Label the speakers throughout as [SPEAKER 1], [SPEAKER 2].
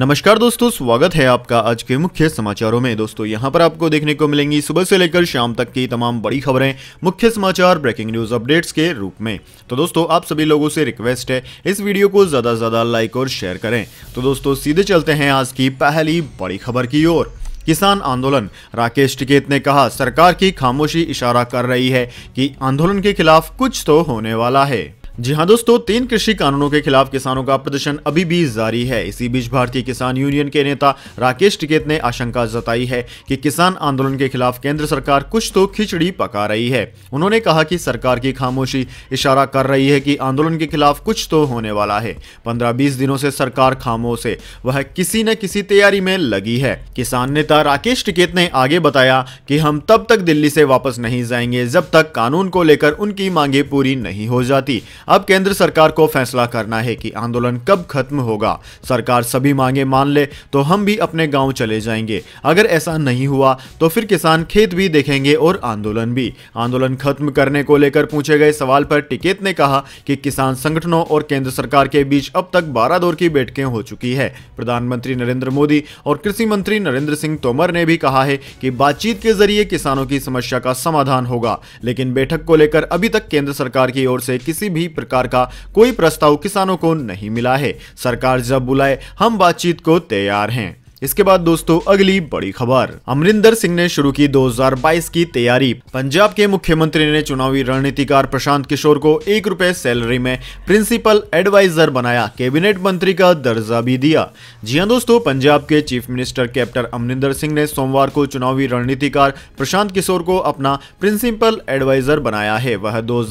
[SPEAKER 1] नमस्कार दोस्तों स्वागत है आपका आज के मुख्य समाचारों में दोस्तों यहां पर आपको देखने को मिलेंगी सुबह से लेकर शाम तक की तमाम बड़ी खबरें मुख्य समाचार ब्रेकिंग न्यूज अपडेट्स के रूप में तो दोस्तों आप सभी लोगों से रिक्वेस्ट है इस वीडियो को ज्यादा से ज्यादा लाइक और शेयर करें तो दोस्तों सीधे चलते हैं आज की पहली बड़ी खबर की ओर किसान आंदोलन राकेश टिकेत ने कहा सरकार की खामोशी इशारा कर रही है कि आंदोलन के खिलाफ कुछ तो होने वाला है जी हाँ दोस्तों तीन कृषि कानूनों के खिलाफ किसानों का प्रदर्शन अभी भी जारी है इसी बीच भारतीय किसान यूनियन के नेता राकेश टिकेत ने आशंका जताई है कि किसान आंदोलन के खिलाफ केंद्र सरकार कुछ तो खिचड़ी पका रही है उन्होंने कहा कि सरकार की खामोशी इशारा कर रही है कि आंदोलन के खिलाफ कुछ तो होने वाला है पंद्रह बीस दिनों से सरकार खामोश है वह किसी न किसी तैयारी में लगी है किसान नेता राकेश टिकेत ने आगे बताया कि हम तब तक दिल्ली से वापस नहीं जाएंगे जब तक कानून को लेकर उनकी मांगे पूरी नहीं हो जाती अब केंद्र सरकार को फैसला करना है कि आंदोलन कब खत्म होगा सरकार सभी मांगे मान ले तो हम भी अपने गांव चले जाएंगे अगर ऐसा नहीं हुआ तो फिर किसान खेत भी देखेंगे और आंदोलन भी आंदोलन खत्म करने को लेकर पूछे गए सवाल पर टिकेत ने कहा कि किसान संगठनों और केंद्र सरकार के बीच अब तक बारह दौर की बैठकें हो चुकी है प्रधानमंत्री नरेंद्र मोदी और कृषि मंत्री नरेंद्र सिंह तोमर ने भी कहा है कि बातचीत के जरिए किसानों की समस्या का समाधान होगा लेकिन बैठक को लेकर अभी तक केंद्र सरकार की ओर से किसी भी प्रकार का कोई प्रस्ताव किसानों को नहीं मिला है सरकार जब बुलाए हम बातचीत को तैयार हैं इसके बाद दोस्तों अगली बड़ी खबर अमरिंदर सिंह ने शुरू की 2022 की तैयारी पंजाब के मुख्यमंत्री ने चुनावी रणनीतिकार प्रशांत किशोर को एक रुपए सैलरी में प्रिंसिपल एडवाइजर बनाया कैबिनेट मंत्री का दर्जा भी दिया जी हाँ दोस्तों पंजाब के chief minister captain Amarinder Singh ने सोमवार को चुनावी रणनीतिकार प्रशांत किशोर को अपना प्रिंसिपल एडवाइजर बनाया है वह दो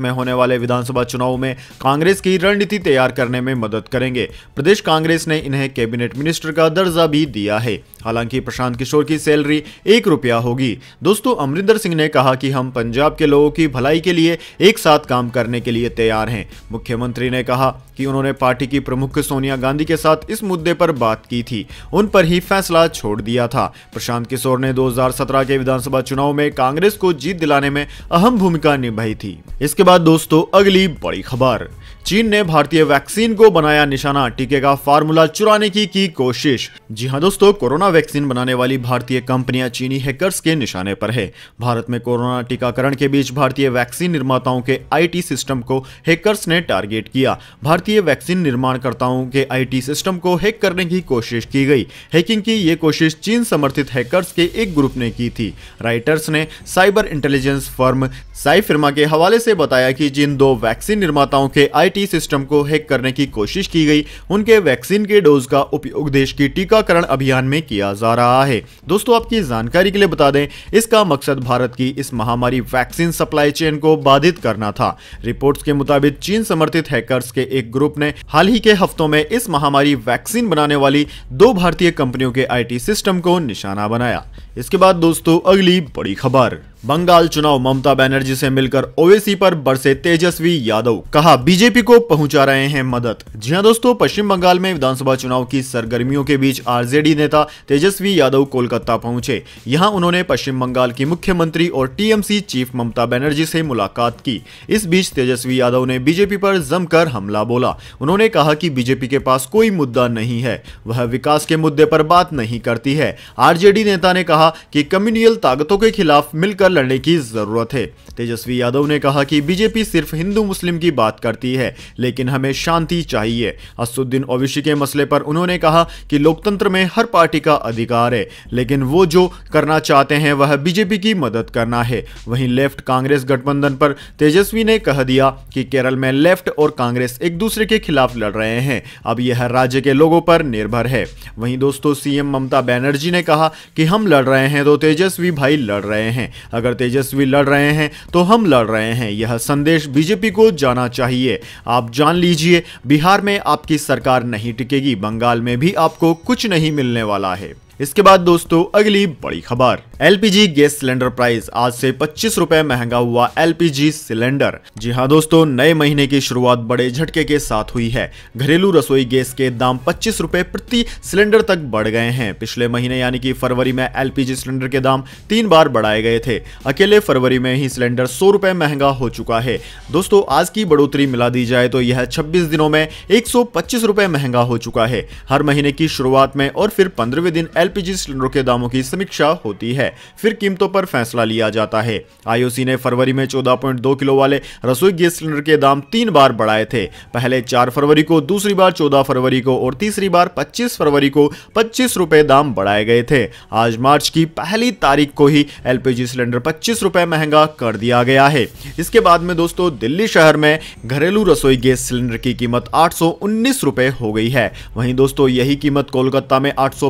[SPEAKER 1] में होने वाले विधानसभा चुनाव में कांग्रेस की रणनीति तैयार करने में मदद करेंगे प्रदेश कांग्रेस ने इन्हें कैबिनेट मिनिस्टर का दर्जा भी दिया है हालांकि प्रशांत किशोर की सैलरी एक रुपया होगी दोस्तों अमरिंदर सिंह ने कहा कि हम पंजाब के लोगों की भलाई के लिए एक साथ काम करने के लिए तैयार हैं मुख्यमंत्री ने कहा कि उन्होंने पार्टी की प्रमुख सोनिया गांधी के साथ इस मुद्दे पर बात की थी उन पर ही फैसला छोड़ दिया था प्रशांत किशोर ने 2017 के विधानसभा चुनाव में कांग्रेस को जीत दिलाने में अहम भूमिका निभाई थी इसके बाद दोस्तों अगली बड़ी खबर चीन ने भारतीय वैक्सीन को बनाया निशाना टीके का फार्मूला चुराने की की कोशिश जी हाँ दोस्तों कोरोना वैक्सीन बनाने वाली भारतीय कंपनियां चीनी हैकर्स के निशाने पर है भारत में कोरोना टीकाकरण के बीच भारतीय वैक्सीन निर्माताओं के आईटी सिस्टम को हैकर्स ने टारगेट किया भारतीय वैक्सीन निर्माणकर्ताओं के आई सिस्टम को हैक करने की कोशिश की गई हैकिंग की ये कोशिश चीन समर्थित हैकर्स के एक ग्रुप ने की थी राइटर्स ने साइबर इंटेलिजेंस फर्म साई के हवाले से बताया कि जिन दो वैक्सीन निर्माताओं के आई टी सिस्टम को हैक करने की कोशिश की गई उनके वैक्सीन के डोज का उपयोग देश की टीकाकरण अभियान में किया जा रहा है दोस्तों आपकी जानकारी के लिए बता दें इसका मकसद भारत की इस महामारी वैक्सीन सप्लाई चेन को बाधित करना था रिपोर्ट्स के मुताबिक चीन समर्थित हैकर्स के एक ग्रुप ने हाल ही के हफ्तों में इस महामारी वैक्सीन बनाने वाली दो भारतीय कंपनियों के आई सिस्टम को निशाना बनाया इसके बाद दोस्तों अगली बड़ी खबर बंगाल चुनाव ममता बनर्जी से मिलकर ओवेसी पर बरसे तेजस्वी यादव कहा बीजेपी को पहुंचा रहे हैं मदद जी हां दोस्तों पश्चिम बंगाल में विधानसभा चुनाव की सरगर्मियों के बीच आरजेडी नेता तेजस्वी यादव कोलकाता पहुंचे यहां उन्होंने पश्चिम बंगाल की मुख्यमंत्री और टीएमसी चीफ ममता बनर्जी से मुलाकात की इस बीच तेजस्वी यादव ने बीजेपी पर जमकर हमला बोला उन्होंने कहा की बीजेपी के पास कोई मुद्दा नहीं है वह विकास के मुद्दे पर बात नहीं करती है आर नेता ने कहा कहा कि कम्युनियल ताकतों के खिलाफ मिलकर लड़ने की जरूरत है तेजस्वी यादव ने कहा कि बीजेपी सिर्फ हिंदू मुस्लिम की बात करती है लेकिन हमें शांति चाहिए असुद्दीन ओवैसी के मसले पर उन्होंने कहा कि लोकतंत्र में हर पार्टी का अधिकार है लेकिन वो जो करना चाहते हैं वह बीजेपी की मदद करना है वहीं लेफ्ट कांग्रेस गठबंधन पर तेजस्वी ने कह दिया कि केरल में लेफ्ट और कांग्रेस एक दूसरे के खिलाफ लड़ रहे हैं अब यह राज्य के लोगों पर निर्भर है वहीं दोस्तों सीएम ममता बैनर्जी ने कहा कि हम लड़ रहे रहे हैं तो तेजस्वी भाई लड़ रहे हैं अगर तेजस्वी लड़ रहे हैं तो हम लड़ रहे हैं यह संदेश बीजेपी को जाना चाहिए आप जान लीजिए बिहार में आपकी सरकार नहीं टिकेगी बंगाल में भी आपको कुछ नहीं मिलने वाला है इसके बाद दोस्तों अगली बड़ी खबर एलपीजी गैस सिलेंडर प्राइस आज से पच्चीस रूपए महंगा हुआ एलपीजी सिलेंडर जी हाँ दोस्तों नए महीने की शुरुआत बड़े झटके के साथ हुई है घरेलू रसोई गैस के दाम पच्चीस रूपए प्रति सिलेंडर तक बढ़ गए हैं पिछले महीने यानी कि फरवरी में एलपीजी सिलेंडर के दाम तीन बार बढ़ाए गए थे अकेले फरवरी में ही सिलेंडर सौ रूपए महंगा हो चुका है दोस्तों आज की बढ़ोतरी मिला दी जाए तो यह छब्बीस दिनों में एक सौ महंगा हो चुका है हर महीने की शुरुआत में और फिर पंद्रहवें दिन एल एलपीजी सिलेंडरों के दामों की समीक्षा होती है फिर कीमतों पर फैसला लिया जाता है आईओसी ने फरवरी में 14.2 किलो वाले रसोई गैस सिलेंडर के दाम तीन बार बढ़ाए थे पहले चार फरवरी को दूसरी बार चौदह फरवरी को और तीसरी बार पच्चीस फरवरी को पच्चीस रुपए दाम बढ़ाए गए थे आज मार्च की पहली तारीख को ही एलपीजी सिलेंडर पच्चीस रुपए महंगा कर दिया गया है इसके बाद में दोस्तों दिल्ली शहर में घरेलू रसोई गैस सिलेंडर की कीमत आठ रुपए हो गई है वहीं दोस्तों यही कीमत कोलकाता में आठ सौ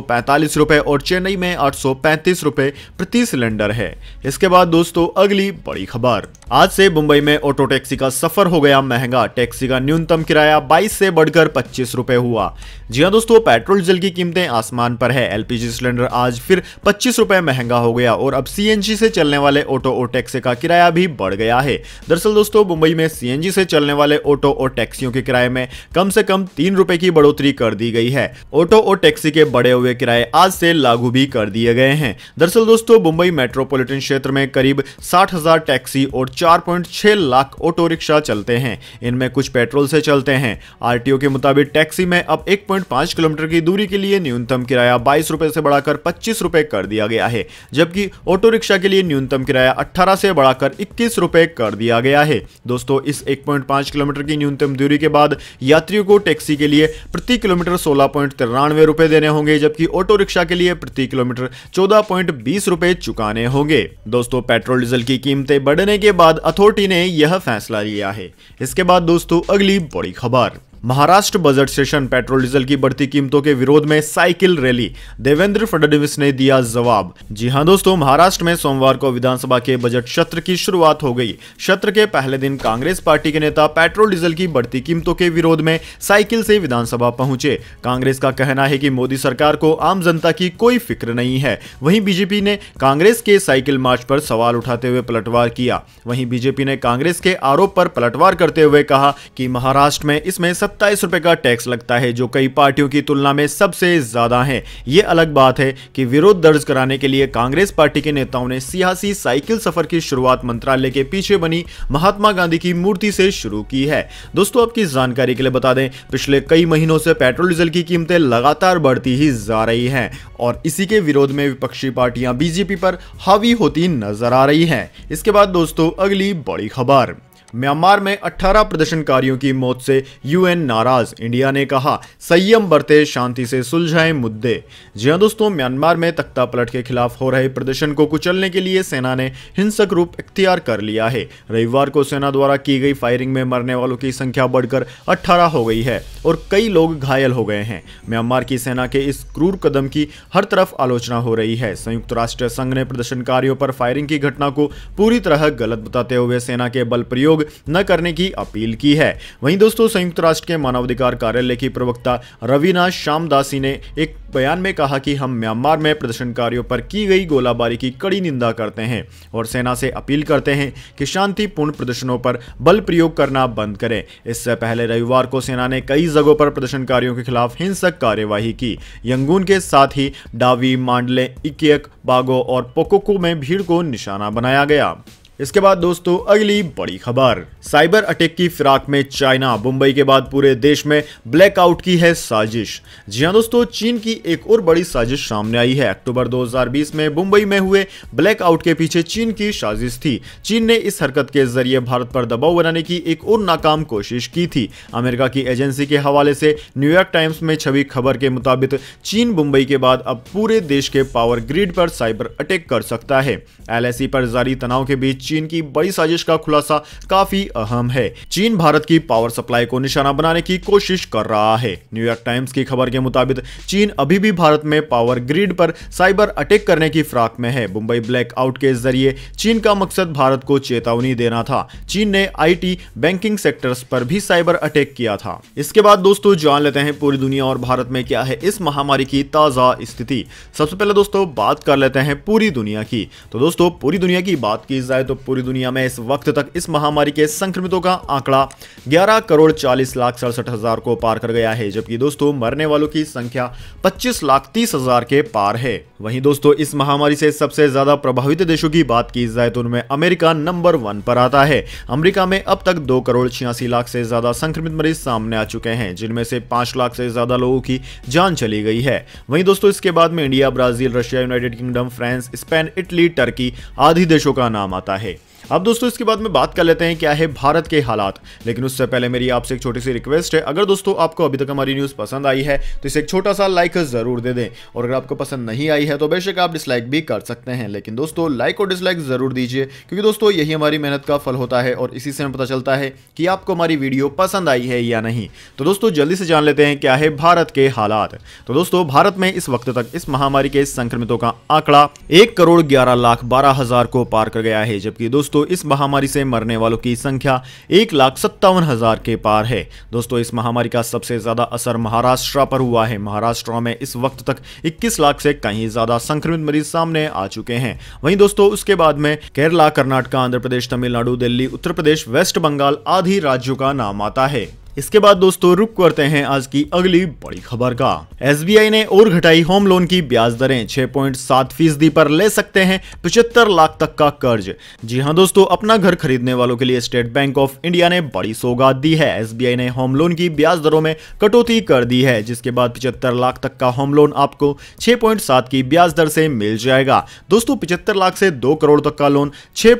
[SPEAKER 1] रुपए और चेन्नई में आठ सौ पैंतीस प्रति सिलेंडर है इसके बाद दोस्तों अगली बड़ी खबर आज से मुंबई में ऑटो टैक्सी का सफर हो गया महंगा टैक्सी का न्यूनतम किराया 22 से बढ़कर 25 रुपए हुआ जी हाँ दोस्तों पेट्रोल डीजल की कीमतें आसमान पर है एलपीजी सिलेंडर आज फिर 25 रुपए महंगा हो गया और अब सीएनजी से चलने वाले ऑटो और टैक्सी का किराया भी बढ़ गया है दरअसल दोस्तों मुंबई में सी से चलने वाले ऑटो और टैक्सियों के किराए में कम से कम तीन रुपए की बढ़ोतरी कर दी गई है ऑटो और टैक्सी के बढ़े हुए किराए आज से लागू भी कर दिए गए हैं दरअसल दोस्तों मुंबई मेट्रोपॉलिटन क्षेत्र में करीब साठ हजार टैक्सी और 4.6 लाख ऑटो रिक्शा चलते हैं इनमें कुछ पेट्रोल से चलते हैं आरटीओ के मुताबिक टैक्सी में अब 1.5 किलोमीटर की दूरी के लिए न्यूनतम किराया बाईस रुपए से बढ़ाकर पच्चीस रुपए कर दिया गया है जबकि ऑटो रिक्शा के लिए न्यूनतम किराया अट्ठारह से बढ़ाकर इक्कीस रुपए कर दिया गया है दोस्तों इस 1.5 किलोमीटर की न्यूनतम दूरी के बाद यात्रियों को टैक्सी के लिए प्रति किलोमीटर सोलह रुपए देने होंगे जबकि ऑटो रिक्शा रिक्शा के लिए प्रति किलोमीटर चौदह पॉइंट बीस रूपए चुकाने होंगे दोस्तों पेट्रोल डीजल की कीमतें बढ़ने के बाद अथॉरिटी ने यह फैसला लिया है इसके बाद दोस्तों अगली बड़ी खबर Maharashtra budget session petrol diesel की बढ़ती कीमतों के विरोध में साइकिल रैली देवेंद्र फडणवीस ने दिया जवाब जी हां दोस्तों महाराष्ट्र में सोमवार को विधानसभा के बजट सत्र की शुरुआत हो गई सत्र के पहले दिन कांग्रेस पार्टी के नेता पेट्रोल डीजल की बढ़ती कीमतों के विरोध में साइकिल से विधानसभा पहुंचे कांग्रेस का कहना है की मोदी सरकार को आम जनता की कोई फिक्र नहीं है वही बीजेपी ने कांग्रेस के साइकिल मार्च पर सवाल उठाते हुए पलटवार किया वही बीजेपी ने कांग्रेस के आरोप पर पलटवार करते हुए कहा की महाराष्ट्र में इसमें सत्ताईस रुपए का टैक्स लगता है जो कई पार्टियों की तुलना में सबसे ज्यादा है ये अलग बात है कि विरोध दर्ज कराने के लिए कांग्रेस पार्टी के नेताओं ने सियासी साइकिल सफर की शुरुआत मंत्रालय के पीछे बनी महात्मा गांधी की मूर्ति से शुरू की है दोस्तों आपकी जानकारी के लिए बता दें पिछले कई महीनों से पेट्रोल डीजल की कीमतें लगातार बढ़ती ही जा रही है और इसी के विरोध में विपक्षी पार्टियां बीजेपी पर हावी होती नजर आ रही है इसके बाद दोस्तों अगली बड़ी खबर म्यांमार में 18 प्रदर्शनकारियों की मौत से यूएन नाराज इंडिया ने कहा संयम बरते शांति से सुलझाएं मुद्दे जी हाँ दोस्तों म्यांमार में तख्ता पलट के खिलाफ हो रहे प्रदर्शन को कुचलने के लिए सेना ने हिंसक रूप इख्तियार कर लिया है रविवार को सेना द्वारा की गई फायरिंग में मरने वालों की संख्या बढ़कर अट्ठारह हो गई है और कई लोग घायल हो गए हैं म्यांमार की सेना के इस क्रूर कदम की हर तरफ आलोचना हो रही है संयुक्त राष्ट्र संघ ने प्रदर्शनकारियों पर फायरिंग की घटना को पूरी तरह गलत बताते हुए सेना के बल प्रयोग उपयोग न करने की अपील की है वहीं दोस्तों संयुक्त राष्ट्र के मानवाधिकार कार्यालय की प्रवक्ता रवीना श्यामदासी ने एक बयान में कहा कि हम म्यांमार में प्रदर्शनकारियों पर की गई गोलाबारी की कड़ी निंदा करते हैं और सेना से अपील करते हैं कि शांतिपूर्ण प्रदर्शनों पर बल प्रयोग करना बंद करें इससे पहले रविवार को सेना ने कई जगहों पर प्रदर्शनकारियों के खिलाफ हिंसक कार्यवाही की यंगून के साथ ही डावी मांडले इकियक बागो और पोकोको में भीड़ को निशाना बनाया गया इसके बाद दोस्तों अगली बड़ी खबर साइबर अटैक की फिराक में चाइना मुंबई के बाद पूरे देश में ब्लैकआउट की है साजिश जी हाँ दोस्तों चीन की एक और बड़ी साजिश सामने आई है अक्टूबर 2020 में मुंबई में हुए ब्लैकआउट के पीछे चीन की साजिश थी चीन ने इस हरकत के जरिए भारत पर दबाव बनाने की एक और नाकाम कोशिश की थी अमेरिका की एजेंसी के हवाले से न्यूयॉर्क टाइम्स में छवि खबर के मुताबिक चीन मुंबई के बाद अब पूरे देश के पावर ग्रिड पर साइबर अटैक कर सकता है एल पर जारी तनाव के बीच चीन की बड़ी साजिश का खुलासा काफी अहम है चीन भारत की पावर सप्लाई को निशाना बनाने की कोशिश कर रहा है न्यूयॉर्क टाइम्स की खबर के मुताबिक चीन अभी भी भारत में पावर ग्रिड पर साइबर अटैक करने की फ्राक में है मुंबई ब्लैकआउट के जरिए चीन का मकसद भारत को चेतावनी देना था चीन ने आई बैंकिंग सेक्टर्स पर भी साइबर अटैक किया था इसके बाद दोस्तों जान लेते हैं पूरी दुनिया और भारत में क्या है इस महामारी की ताजा स्थिति सबसे पहले दोस्तों बात कर लेते हैं पूरी दुनिया की तो दोस्तों पूरी दुनिया की बात की जाए तो पूरी दुनिया में इस वक्त तक इस महामारी के संक्रमितों का आंकड़ा ग्यारह करोड़ चालीस लाख सड़सठ हजार को पार कर गया है जबकि दोस्तों मरने वालों की संख्या पच्चीस लाख तीस हजार के पार है वहीं दोस्तों इस महामारी से सबसे ज्यादा प्रभावित देशों की बात की जाए तो उनमें अमेरिका नंबर वन पर आता है अमेरिका में अब तक दो करोड़ छियासी लाख से ज्यादा संक्रमित मरीज सामने आ चुके हैं जिनमें से पांच लाख से ज्यादा लोगों की जान चली गई है वहीं दोस्तों इसके बाद में India Brazil Russia United Kingdom France Spain Italy Turkey आदि देशों का नाम आता है hey, अब दोस्तों इसके बाद में बात कर लेते हैं क्या है भारत के हालात लेकिन उससे पहले मेरी आपसे एक छोटी सी रिक्वेस्ट है अगर दोस्तों आपको अभी तक हमारी न्यूज़ पसंद आई है तो इसे एक छोटा सा लाइक ज़रूर दे दें और अगर आपको पसंद नहीं आई है तो बेशक आप डिसलाइक भी कर सकते हैं लेकिन दोस्तों लाइक और डिसलाइक ज़रूर दीजिए क्योंकि दोस्तों यही हमारी मेहनत का फल होता है और इसी से हमें पता चलता है कि आपको हमारी वीडियो पसंद आई है या नहीं तो दोस्तों जल्दी से जान लेते हैं क्या है भारत के हालात तो दोस्तों भारत में इस वक्त तक इस महामारी के संक्रमितों का आंकड़ा एक करोड़ ग्यारह लाख बारह हजार को पार कर गया है जबकि दोस्तों दोस्तों इस महामारी से मरने वालों की संख्या एक लाख सत्तावन हजार के पार है दोस्तों इस महामारी का सबसे ज्यादा असर महाराष्ट्र पर हुआ है महाराष्ट्र में इस वक्त तक इक्कीस लाख से कहीं ज्यादा संक्रमित मरीज सामने आ चुके हैं वहीं दोस्तों उसके बाद में केरला कर्नाटका आंध्र प्रदेश तमिलनाडु दिल्ली उत्तर प्रदेश वेस्ट बंगाल आदि राज्यों का नाम आता है इसके बाद दोस्तों रुक करते हैं आज की अगली बड़ी खबर का एस ने और घटाई होम लोन की ब्याज दरें छह पॉइंट सात फीसदी पर ले सकते हैं पिछहत्तर लाख तक का कर्ज जी हाँ दोस्तों अपना घर खरीदने वालों के लिए स्टेट बैंक ऑफ इंडिया ने बड़ी सौगात दी है एस ने होम लोन की ब्याज दरों में कटौती कर दी है जिसके बाद पिछहत्तर लाख तक का होम लोन आपको छह की ब्याज दर से मिल जाएगा दोस्तों पिछहत्तर लाख से दो करोड़ तक का लोन छह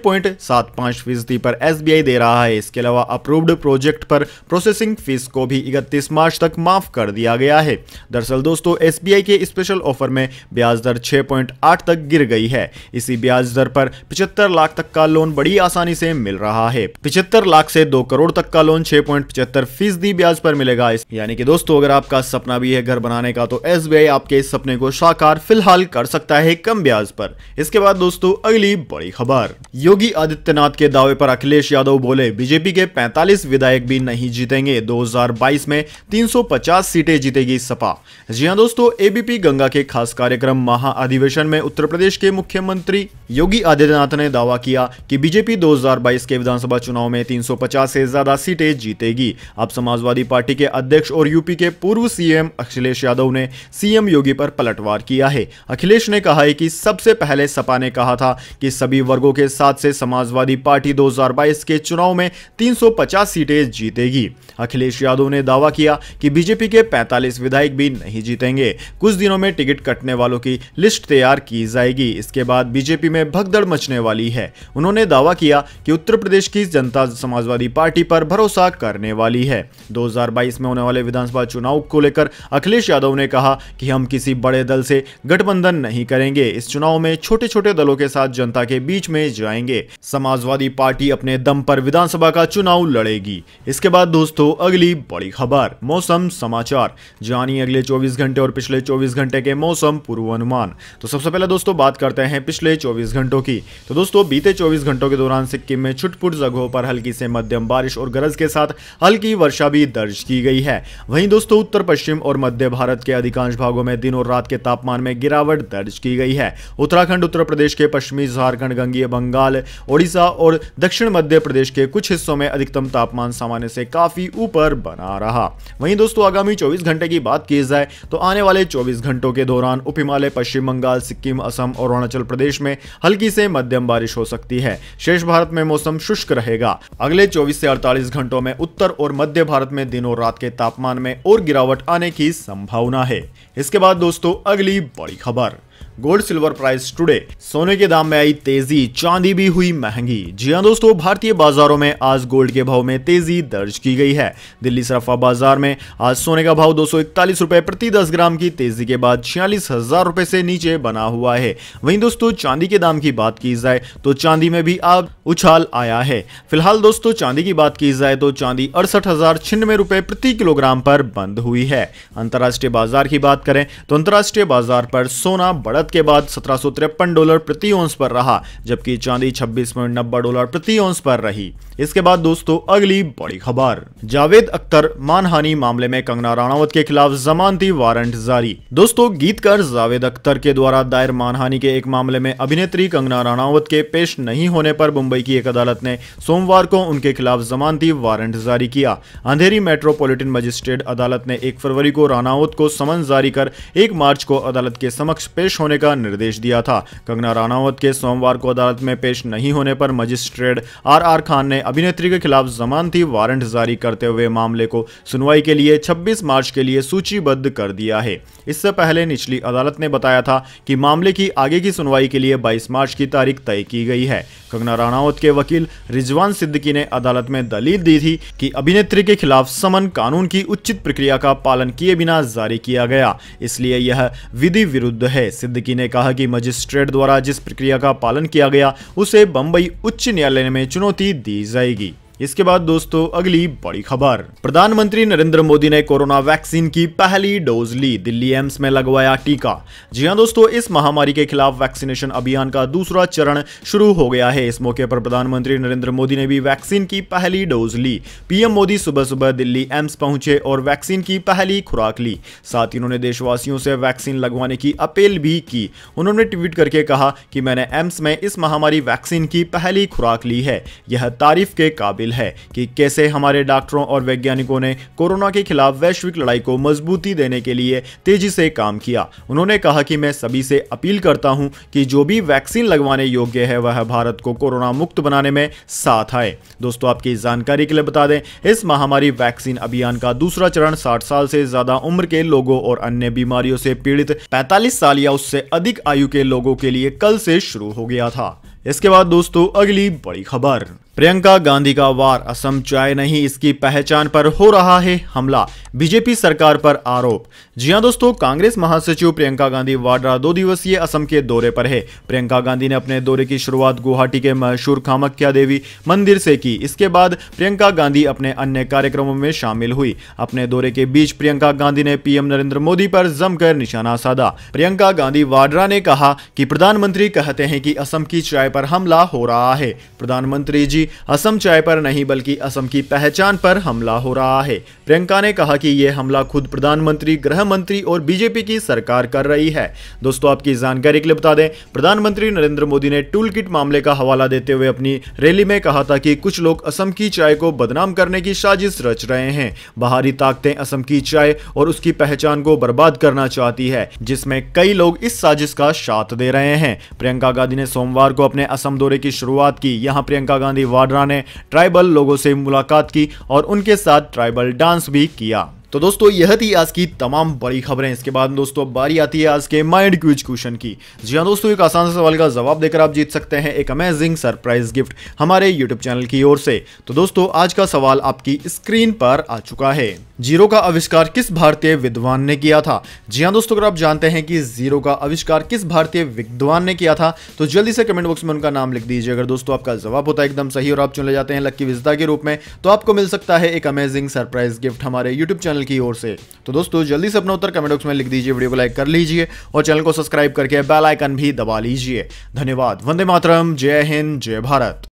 [SPEAKER 1] फीसदी पर एस दे रहा है इसके अलावा अप्रूव्ड प्रोजेक्ट पर प्रोसेसिंग ब्रोकलिंग फीस को भी 31 मार्च तक माफ कर दिया गया है दरअसल दोस्तों एसबीआई के स्पेशल ऑफर में ब्याज दर 6.8 तक गिर गई है इसी ब्याज दर पर 75 लाख तक का लोन बड़ी आसानी से मिल रहा है पिछहत्तर लाख से दो करोड़ तक का लोन पचहत्तर फीसदी ब्याज पर मिलेगा यानी कि दोस्तों अगर आपका सपना भी है घर बनाने का तो एस आपके इस सपने को साकार फिलहाल कर सकता है कम ब्याज पर इसके बाद दोस्तों अगली बड़ी खबर योगी आदित्यनाथ के दावे पर अखिलेश यादव बोले बीजेपी के 45 विधायक भी नहीं जीतेंगे करेंगे 2022 में 350 सीटें जीतेगी सपा जी हां दोस्तों एबीपी गंगा के खास कार्यक्रम महाअधिवेशन में उत्तर प्रदेश के मुख्यमंत्री योगी आदित्यनाथ ने दावा किया कि बीजेपी 2022 के विधानसभा चुनाव में 350 से ज्यादा सीटें जीतेगी अब समाजवादी पार्टी के अध्यक्ष और यूपी के पूर्व सीएम अखिलेश यादव ने सीएम योगी पर पलटवार किया है अखिलेश ने कहा है कि सबसे पहले सपा ने कहा था कि सभी वर्गों के साथ से समाजवादी पार्टी 2022 के चुनाव में 350 सीटें जीतेगी अखिलेश यादव ने दावा किया कि बीजेपी के 45 विधायक भी नहीं जीतेंगे कुछ दिनों में टिकट कटने वालों की लिस्ट तैयार की जाएगी इसके बाद बीजेपी में भगदड़ मचने वाली है उन्होंने दावा किया कि उत्तर प्रदेश की जनता समाजवादी पार्टी पर भरोसा करने वाली है दो में होने वाले विधानसभा चुनाव को लेकर अखिलेश यादव ने कहा कि हम किसी बड़े दल से गठबंधन नहीं करेंगे इस चुनाव में छोटे छोटे दलों के साथ जनता के बीच में जाएंगे समाजवादी पार्टी अपने दम पर विधानसभा का चुनाव लड़ेगी इसके बाद दोस्तों अगली बड़ी खबर मौसम समाचार जानिए अगले 24 घंटे और पिछले 24 घंटे के मौसम पूर्वानुमान तो सबसे पहले दोस्तों बात करते हैं पिछले 24 घंटों की तो दोस्तों बीते 24 घंटों के दौरान सिक्किम में छुटपुट जगहों पर हल्की से मध्यम बारिश और गरज के साथ हल्की वर्षा भी दर्ज की गई है वहीं दोस्तों उत्तर पश्चिम और मध्य भारत के अधिकांश भागों में दिन और रात के तापमान में गिरावट दर्ज की गई है उत्तराखंड उत्तर प्रदेश के पश्चिमी झारखंड गंगीय बंगाल ओडिशा और दक्षिण मध्य प्रदेश के कुछ हिस्सों में अधिकतम तापमान सामान्य से काफी ऊपर बना रहा वहीं दोस्तों आगामी चौबीस घंटे की बात की जाए तो आने वाले चौबीस घंटों के दौरान उप हिमालय पश्चिम बंगाल सिक्किम असम और अरुणाचल प्रदेश में हल्की से मध्यम बारिश हो सकती है शेष भारत में मौसम शुष्क रहेगा अगले चौबीस से अड़तालीस घंटों में उत्तर और मध्य भारत में दिनों रात के तापमान में और गिरावट आने की संभावना है इसके बाद दोस्तों अगली बड़ी खबर गोल्ड सिल्वर प्राइस टुडे सोने के दाम में आई तेजी चांदी भी हुई महंगी जी हाँ दोस्तों भारतीय बाजारों में आज गोल्ड के भाव में तेजी दर्ज की गई है दिल्ली सराफा बाजार में आज सोने का भाव दो रुपए प्रति 10 ग्राम की तेजी के बाद छियालीस हजार रुपए से नीचे बना हुआ है वहीं दोस्तों चांदी के दाम की बात की जाए तो चांदी में भी अब उछाल आया है फिलहाल दोस्तों चांदी की बात की जाए तो चांदी अड़सठ हजार रुपए प्रति किलोग्राम पर बंद हुई है अंतर्राष्ट्रीय बाजार की बात करें तो अंतर्राष्ट्रीय बाजार पर सोना बढ़त के बाद सत्रह डॉलर प्रति ओंस पर रहा जबकि चांदी छब्बीस डॉलर प्रति ओंस पर रही इसके बाद दोस्तों अगली बड़ी खबर जावेद अख्तर मानहानि मामले में कंगना राणावत के खिलाफ जमानती वारंट जारी दोस्तों गीतकार जावेद अख्तर के द्वारा दायर मानहानि के एक मामले में अभिनेत्री कंगना राणावत के पेश नहीं होने पर मुंबई की एक अदालत ने सोमवार को उनके खिलाफ जमानती वारंट जारी किया अंधेरी मेट्रोपोलिटन मजिस्ट्रेट अदालत ने एक फरवरी को राणावत को समन जारी कर एक मार्च को अदालत के समक्ष पेश होने का निर्देश दिया था कंगना रानावत के सोमवार को अदालत में पेश नहीं होने पर मजिस्ट्रेट आर आर खान ने अभिनेत्री के खिलाफ जमानती वारंट जारी करते हुए मामले को सुनवाई के लिए 26 मार्च के लिए सूचीबद्ध कर दिया है इससे पहले निचली अदालत ने बताया था कि मामले की आगे की सुनवाई के लिए 22 मार्च की तारीख तय की गई है कंगना राणावत के वकील रिजवान सिद्दीकी ने अदालत में दलील दी थी कि अभिनेत्री के खिलाफ समन कानून की उचित प्रक्रिया का पालन किए बिना जारी किया गया इसलिए यह विधि विरुद्ध है सिद्दीकी ने कहा कि मजिस्ट्रेट द्वारा जिस प्रक्रिया का पालन किया गया उसे बम्बई उच्च न्यायालय में चुनौती दी जाएगी इसके बाद दोस्तों अगली बड़ी खबर प्रधानमंत्री नरेंद्र मोदी ने कोरोना वैक्सीन की पहली डोज ली दिल्ली एम्स में लगवाया टीका जी हाँ दोस्तों इस महामारी के खिलाफ वैक्सीनेशन अभियान का दूसरा चरण शुरू हो गया है इस मौके पर प्रधानमंत्री नरेंद्र मोदी ने भी वैक्सीन की पहली डोज ली पीएम मोदी सुबह सुबह दिल्ली एम्स पहुंचे और वैक्सीन की पहली खुराक ली साथ ही उन्होंने देशवासियों से वैक्सीन लगवाने की अपील भी की उन्होंने ट्वीट करके कहा कि मैंने एम्स में इस महामारी वैक्सीन की पहली खुराक ली है यह तारीफ के काबिल शामिल है कि कैसे हमारे डॉक्टरों और वैज्ञानिकों ने कोरोना के खिलाफ वैश्विक लड़ाई को मजबूती देने के लिए तेजी से काम किया उन्होंने कहा कि मैं सभी से अपील करता हूं कि जो भी वैक्सीन लगवाने योग्य है वह भारत को कोरोना मुक्त बनाने में साथ आए दोस्तों आपकी जानकारी के लिए बता दें इस महामारी वैक्सीन अभियान का दूसरा चरण साठ साल से ज्यादा उम्र के लोगों और अन्य बीमारियों से पीड़ित पैंतालीस साल या उससे अधिक आयु के लोगों के लिए कल से शुरू हो गया था इसके बाद दोस्तों अगली बड़ी खबर प्रियंका गांधी का वार असम चाय नहीं इसकी पहचान पर हो रहा है हमला बीजेपी सरकार पर आरोप जी हां दोस्तों कांग्रेस महासचिव प्रियंका गांधी वाड्रा दो दिवसीय असम के दौरे पर है प्रियंका गांधी ने अपने दौरे की शुरुआत गुवाहाटी के मशहूर कामख्या देवी मंदिर से की इसके बाद प्रियंका गांधी अपने अन्य कार्यक्रमों में शामिल हुई अपने दौरे के बीच प्रियंका गांधी ने पीएम नरेंद्र मोदी पर जमकर निशाना साधा प्रियंका गांधी वाड्रा ने कहा कि प्रधानमंत्री कहते हैं कि असम की चाय पर हमला हो रहा है प्रधानमंत्री जी असम चाय पर नहीं बल्कि असम की पहचान पर हमला हो रहा है प्रियंका ने कहा कि यह हमला खुद प्रधानमंत्री गृह मंत्री और बीजेपी की सरकार कर रही है दोस्तों आपकी जानकारी के लिए बता दें प्रधानमंत्री नरेंद्र मोदी ने टूल मामले का हवाला देते हुए अपनी रैली में कहा था कि कुछ लोग असम की चाय को बदनाम करने की साजिश रच रहे हैं बाहरी ताकतें असम की चाय और उसकी पहचान को बर्बाद करना चाहती है जिसमें कई लोग इस साजिश का साथ दे रहे हैं प्रियंका गांधी ने सोमवार को अपने असम दौरे की शुरुआत की यहां प्रियंका गांधी वाड्रा ने ट्राइबल लोगों से मुलाकात की और उनके साथ ट्राइबल डांस भी किया तो दोस्तों यह थी आज की तमाम बड़ी खबरें इसके बाद दोस्तों बारी आती है आज के माइंड क्विज क्वेश्चन की जी हाँ दोस्तों एक आसान सवाल का जवाब देकर आप जीत सकते हैं एक अमेजिंग सरप्राइज गिफ्ट हमारे यूट्यूब चैनल की ओर से तो दोस्तों आज का सवाल आपकी स्क्रीन पर आ चुका है जीरो का आविष्कार किस भारतीय विद्वान ने किया था जी हाँ दोस्तों अगर आप जानते हैं कि जीरो का आविष्कार किस भारतीय विद्वान ने किया था तो जल्दी से कमेंट बॉक्स में उनका नाम लिख दीजिए अगर दोस्तों आपका जवाब होता है एकदम सही और आप चुने जाते हैं लक्की विजता के रूप में तो आपको मिल सकता है एक अमेजिंग सरप्राइज गिफ्ट हमारे यूट्यूब चैनल चैनल की ओर से तो दोस्तों जल्दी से अपना उत्तर कमेंट बॉक्स में लिख दीजिए वीडियो को लाइक कर लीजिए और चैनल को सब्सक्राइब करके बेल आइकन भी दबा लीजिए धन्यवाद वंदे मातरम जय हिंद जय भारत